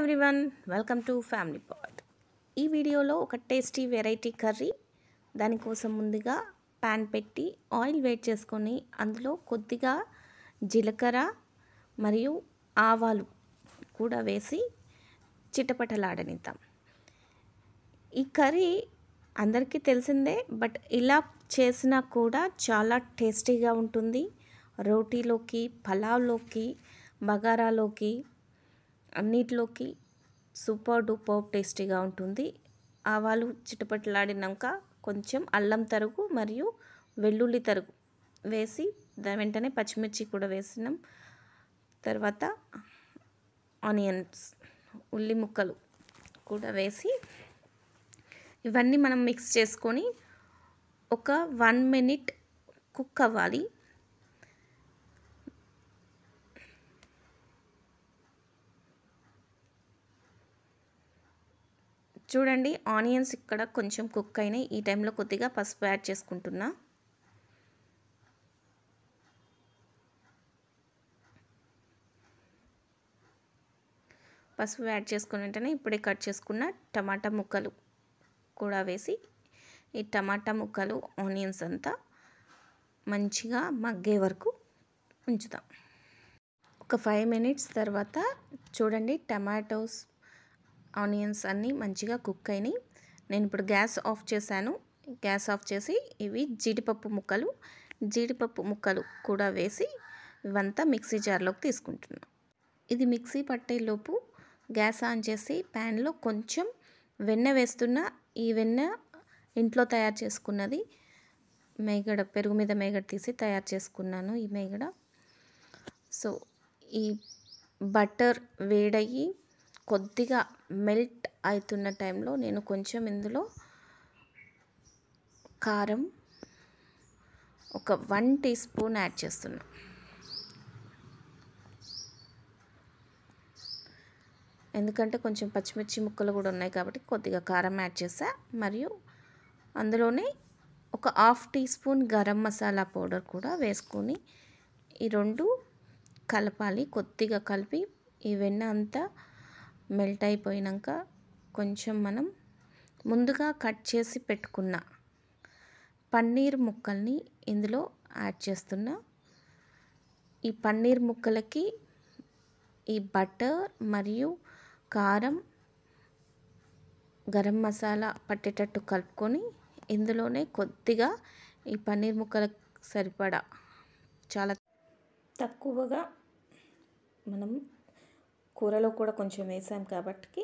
everyone welcome to family pot ఈ వీడియోలో ఒక టేస్టీ వెరైటీ కర్రీ దానికోసం ముందుగా ప్యాన్ పెట్టి ఆయిల్ వేట్ చేసుకొని అందులో కొద్దిగా జీలకర్ర మరియు ఆవాలు కూడా వేసి చిటపటలాడనిద్దాం ఈ కర్రీ అందరికీ తెలిసిందే బట్ ఇలా చేసినా కూడా చాలా టేస్టీగా ఉంటుంది రోటీలోకి పలావ్లోకి బగారాలోకి అన్నిట్లోకి సూపర్ డూపర్ టేస్టీగా ఉంటుంది ఆవాలు చిటపట్లాడినాక కొంచెం అల్లం తరుగు మరియు వెల్లుల్లి తరుగు వేసి దాని వెంటనే పచ్చిమిర్చి కూడా వేసినాం తర్వాత ఆనియన్స్ ఉల్లి ముక్కలు కూడా వేసి ఇవన్నీ మనం మిక్స్ చేసుకొని ఒక వన్ మినిట్ కుక్ అవ్వాలి చూడండి ఆనియన్స్ ఇక్కడ కొంచెం కుక్ అయినాయి ఈ టైంలో కొద్దిగా పసుపు యాడ్ చేసుకుంటున్నా పసుపు యాడ్ చేసుకున్న వెంటనే ఇప్పుడే కట్ చేసుకున్న టమాటా ముక్కలు కూడా వేసి ఈ టమాటా ముక్కలు ఆనియన్స్ అంతా మంచిగా మగ్గే వరకు ఉంచుతాం ఒక ఫైవ్ మినిట్స్ తర్వాత చూడండి టమాటోస్ ఆనియన్స్ అన్నీ మంచిగా కుక్ అయినాయి నేను ఇప్పుడు గ్యాస్ ఆఫ్ చేశాను గ్యాస్ ఆఫ్ చేసి ఇవి జీడిపప్పు ముక్కలు జీడిపప్పు ముక్కలు కూడా వేసి ఇవంతా మిక్సీ జార్లోకి తీసుకుంటున్నాను ఇది మిక్సీ పట్టేలోపు గ్యాస్ ఆన్ చేసి ప్యాన్లో కొంచెం వెన్న వేస్తున్న ఈ వెన్న ఇంట్లో తయారు చేసుకున్నది మేగడ పెరుగు మీద మేగడ తీసి తయారు చేసుకున్నాను ఈ మేగడ సో ఈ బటర్ వేడయ్యి కొద్దిగా మెల్ట్ అవుతున్న టైంలో నేను కొంచెం ఇందులో కారం ఒక వన్ టీ స్పూన్ యాడ్ చేస్తున్నా ఎందుకంటే కొంచెం పచ్చిమిర్చి ముక్కలు కూడా ఉన్నాయి కాబట్టి కొద్దిగా కారం యాడ్ చేసా మరియు అందులోనే ఒక half teaspoon garam masala powder కూడా వేసుకొని ఈ రెండు కలపాలి కొద్దిగా కలిపి ఈ వెన్న అంతా మెల్ట్ అయిపోయినాక కొంచెం మనం ముందుగా కట్ చేసి పెట్టుకున్న పన్నీర్ ముక్కల్ని ఇందులో యాడ్ చేస్తున్నా ఈ పన్నీర్ ముక్కలకి ఈ బటర్ మరియు కారం గరం మసాలా పట్టేటట్టు కలుపుకొని ఇందులోనే కొద్దిగా ఈ పన్నీర్ ముక్కలకు సరిపడా చాలా తక్కువగా మనం కూరలో కూడా కొంచెం వేసాం కాబట్టి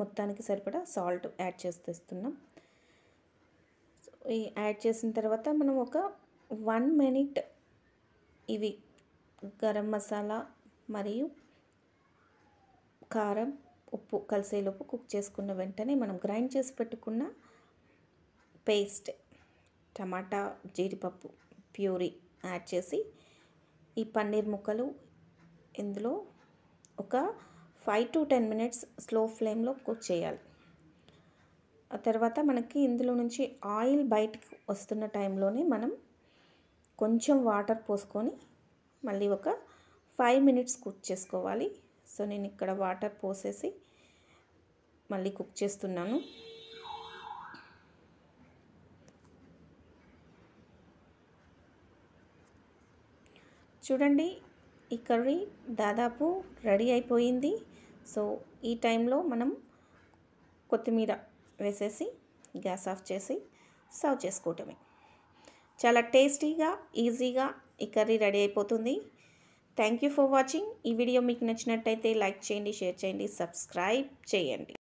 మొత్తానికి సరిపడా సాల్ట్ యాడ్ ఈ యాడ్ చేసిన తర్వాత మనం ఒక వన్ మినిట్ ఇవి గరం మసాలా మరియు కారం ఉప్పు కలిసేలోపు కుక్ చేసుకున్న వెంటనే మనం గ్రైండ్ చేసి పెట్టుకున్న పేస్ట్ టమాటా జీడిపప్పు ప్యూరీ యాడ్ చేసి ఈ పన్నీర్ ముక్కలు ఇందులో ఒక five to ten minutes slow ఫ్లేమ్లో కుక్ చేయాలి ఆ తర్వాత మనకి ఇందులో నుంచి ఆయిల్ బయటకు వస్తున్న టైంలోనే మనం కొంచెం వాటర్ పోసుకొని మళ్ళీ ఒక ఫైవ్ మినిట్స్ కుక్ చేసుకోవాలి సో నేను ఇక్కడ వాటర్ పోసేసి మళ్ళీ కుక్ చేస్తున్నాను చూడండి ఈ కర్రీ దాదాపు రెడీ అయిపోయింది సో ఈ టైంలో మనం కొత్తిమీర వేసేసి గ్యాస్ ఆఫ్ చేసి సర్వ్ చేసుకోవటమే చాలా టేస్టీగా ఈజీగా ఈ కర్రీ రెడీ అయిపోతుంది థ్యాంక్ యూ ఫర్ వాచింగ్ ఈ వీడియో మీకు నచ్చినట్టయితే లైక్ చేయండి షేర్ చేయండి సబ్స్క్రైబ్ చేయండి